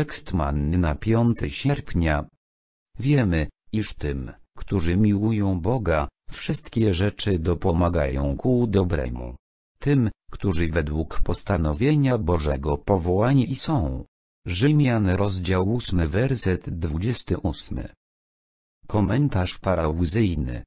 Tekst manny na 5 sierpnia. Wiemy, iż tym, którzy miłują Boga, wszystkie rzeczy dopomagają ku dobremu. Tym, którzy według postanowienia Bożego powołani i są. Rzymian rozdział 8 werset 28. Komentarz parałzyjny.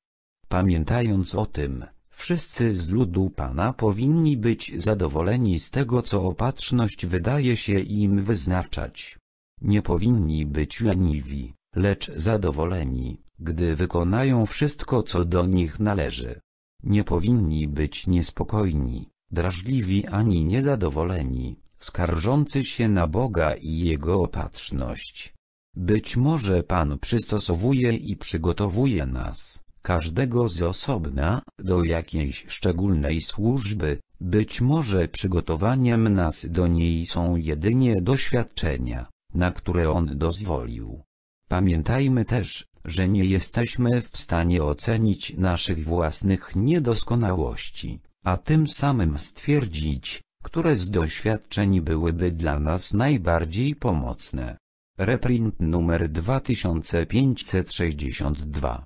Pamiętając o tym, Wszyscy z ludu Pana powinni być zadowoleni z tego co opatrzność wydaje się im wyznaczać. Nie powinni być leniwi, lecz zadowoleni, gdy wykonają wszystko co do nich należy. Nie powinni być niespokojni, drażliwi ani niezadowoleni, skarżący się na Boga i Jego opatrzność. Być może Pan przystosowuje i przygotowuje nas każdego z osobna, do jakiejś szczególnej służby, być może przygotowaniem nas do niej są jedynie doświadczenia, na które on dozwolił. Pamiętajmy też, że nie jesteśmy w stanie ocenić naszych własnych niedoskonałości, a tym samym stwierdzić, które z doświadczeń byłyby dla nas najbardziej pomocne. Reprint numer 2562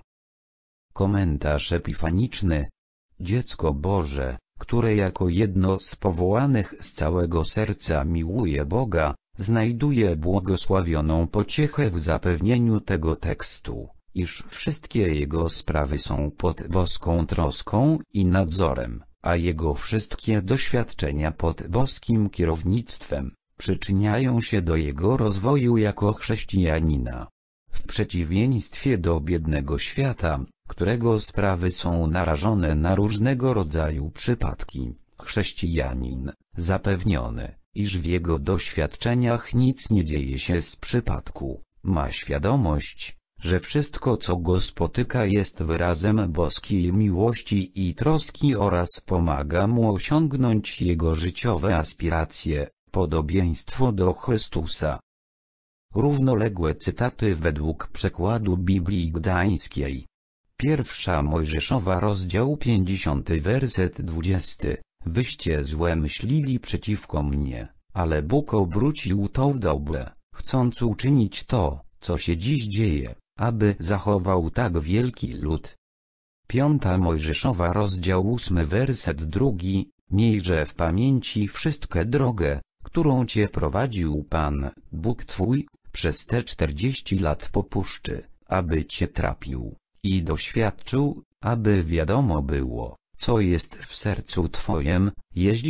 Komentarz epifaniczny. Dziecko Boże, które jako jedno z powołanych z całego serca miłuje Boga, znajduje błogosławioną pociechę w zapewnieniu tego tekstu, iż wszystkie jego sprawy są pod boską troską i nadzorem, a jego wszystkie doświadczenia pod boskim kierownictwem, przyczyniają się do jego rozwoju jako chrześcijanina. W przeciwieństwie do biednego świata, którego sprawy są narażone na różnego rodzaju przypadki, chrześcijanin, zapewniony, iż w jego doświadczeniach nic nie dzieje się z przypadku, ma świadomość, że wszystko co go spotyka jest wyrazem boskiej miłości i troski oraz pomaga mu osiągnąć jego życiowe aspiracje, podobieństwo do Chrystusa. Równoległe cytaty według przekładu Biblii Gdańskiej Pierwsza Mojżeszowa rozdział 50 werset 20. Wyście złe myślili przeciwko mnie, ale Bóg obrócił to w dobre, chcąc uczynić to, co się dziś dzieje, aby zachował tak wielki lud. Piąta Mojżeszowa rozdział 8 werset 2. Miejże w pamięci wszystkie drogę, którą cię prowadził Pan, Bóg Twój, przez te czterdzieści lat popuszczy, aby cię trapił i doświadczył, aby wiadomo było, co jest w sercu Twojem,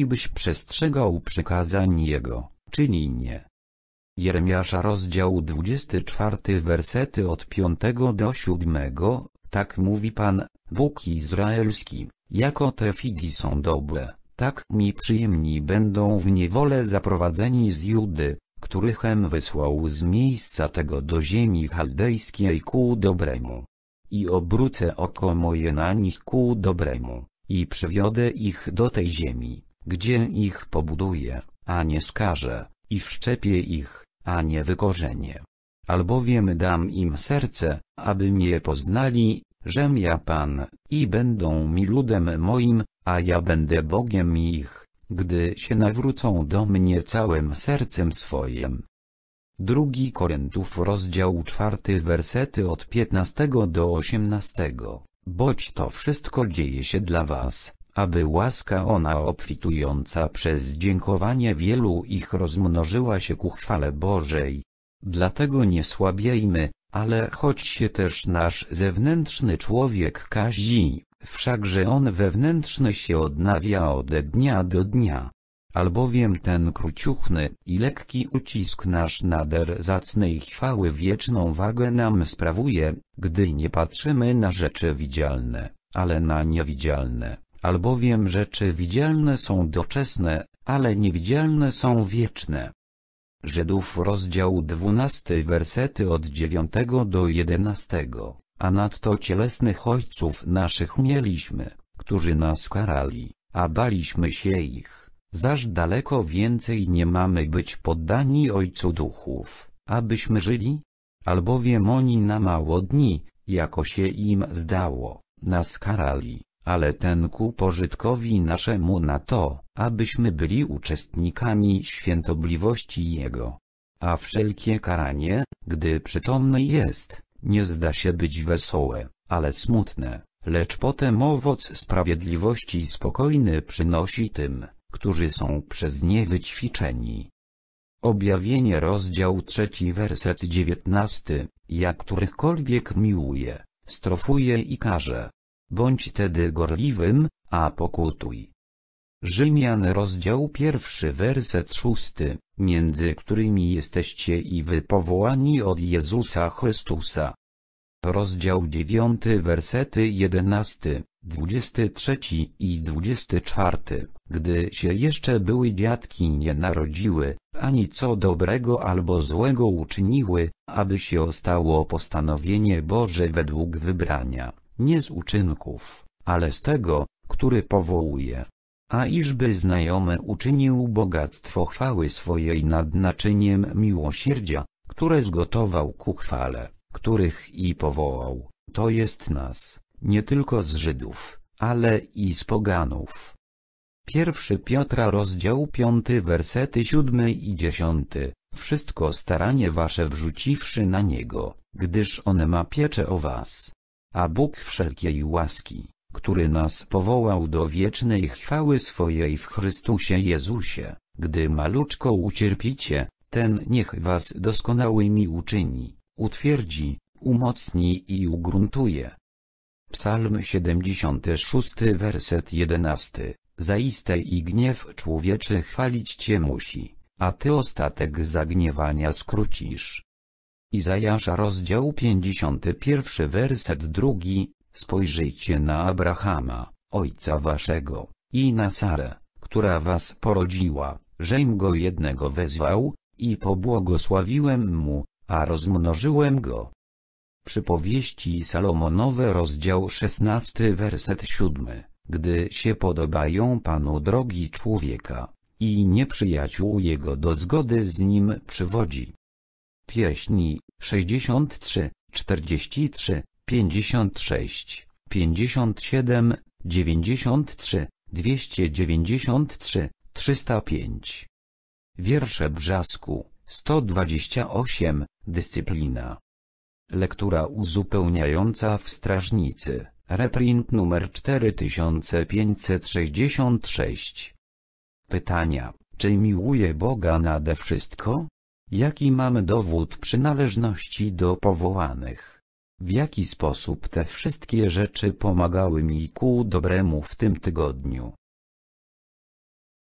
byś przestrzegał przykazań Jego, czyli nie. Jeremiasza rozdział 24 wersety od 5 do 7, tak mówi Pan, Bóg Izraelski, jako te figi są dobre, tak mi przyjemni będą w niewolę zaprowadzeni z Judy, którychem wysłał z miejsca tego do ziemi chaldejskiej ku dobremu i obrócę oko moje na nich ku dobremu, i przywiodę ich do tej ziemi, gdzie ich pobuduję, a nie skażę, i wszczepię ich, a nie wykorzenię. Albowiem dam im serce, aby mnie poznali, żem ja Pan, i będą mi ludem moim, a ja będę Bogiem ich, gdy się nawrócą do mnie całym sercem swoim. 2 Korintów rozdział 4 wersety od 15 do 18. Boć to wszystko dzieje się dla was, aby łaska ona obfitująca przez dziękowanie wielu ich rozmnożyła się ku chwale Bożej. Dlatego nie słabiejmy, ale choć się też nasz zewnętrzny człowiek kazi, wszakże on wewnętrzny się odnawia ode dnia do dnia albowiem ten króciuchny i lekki ucisk nasz nader zacnej chwały wieczną wagę nam sprawuje, gdy nie patrzymy na rzeczy widzialne, ale na niewidzialne, albowiem rzeczy widzialne są doczesne, ale niewidzialne są wieczne. Żydów rozdział 12 wersety od 9 do 11, a nadto cielesnych ojców naszych mieliśmy, którzy nas karali, a baliśmy się ich zaż daleko więcej nie mamy być poddani Ojcu Duchów, abyśmy żyli? Albowiem oni na mało dni, jako się im zdało, nas karali, ale ten ku pożytkowi naszemu na to, abyśmy byli uczestnikami świętobliwości Jego. A wszelkie karanie, gdy przytomny jest, nie zda się być wesołe, ale smutne, lecz potem owoc sprawiedliwości spokojny przynosi tym, którzy są przez nie wyćwiczeni. Objawienie rozdział 3 werset 19, ja którychkolwiek miłuję, strofuje i karze. Bądź tedy gorliwym, a pokutuj. Rzymian rozdział pierwszy werset szósty, między którymi jesteście i wy powołani od Jezusa Chrystusa. Rozdział dziewiąty wersety jedenasty, dwudziesty trzeci i dwudziesty czwarty gdy się jeszcze były dziadki nie narodziły, ani co dobrego albo złego uczyniły, aby się ostało postanowienie Boże według wybrania, nie z uczynków, ale z tego, który powołuje. A iżby znajomy uczynił bogactwo chwały swojej nad naczyniem miłosierdzia, które zgotował ku chwale, których i powołał, to jest nas, nie tylko z Żydów, ale i z poganów. Pierwszy Piotra rozdział 5 wersety 7 i 10. Wszystko staranie wasze wrzuciwszy na niego, gdyż on ma pieczę o was. A Bóg wszelkiej łaski, który nas powołał do wiecznej chwały swojej w Chrystusie Jezusie, gdy maluczko ucierpicie, ten niech was doskonałymi uczyni, utwierdzi, umocni i ugruntuje. Psalm 76 werset 11 Zaiste i gniew człowieczy chwalić Cię musi, a Ty ostatek zagniewania skrócisz. Izajasza rozdział 51 werset drugi, spojrzyjcie na Abrahama, ojca waszego, i na Sarę, która was porodziła, im go jednego wezwał, i pobłogosławiłem mu, a rozmnożyłem go. Przypowieści Salomonowe rozdział 16 werset 7 gdy się podobają Panu drogi człowieka, i nieprzyjaciół jego do zgody z nim przywodzi. Pieśni 63, 43, 56, 57, 93, 293, 305. Wiersze Brzasku, 128, Dyscyplina. Lektura uzupełniająca w Strażnicy. Reprint numer 4566. Pytania. Czy miłuję Boga nade wszystko? Jaki mamy dowód przynależności do powołanych? W jaki sposób te wszystkie rzeczy pomagały mi ku dobremu w tym tygodniu?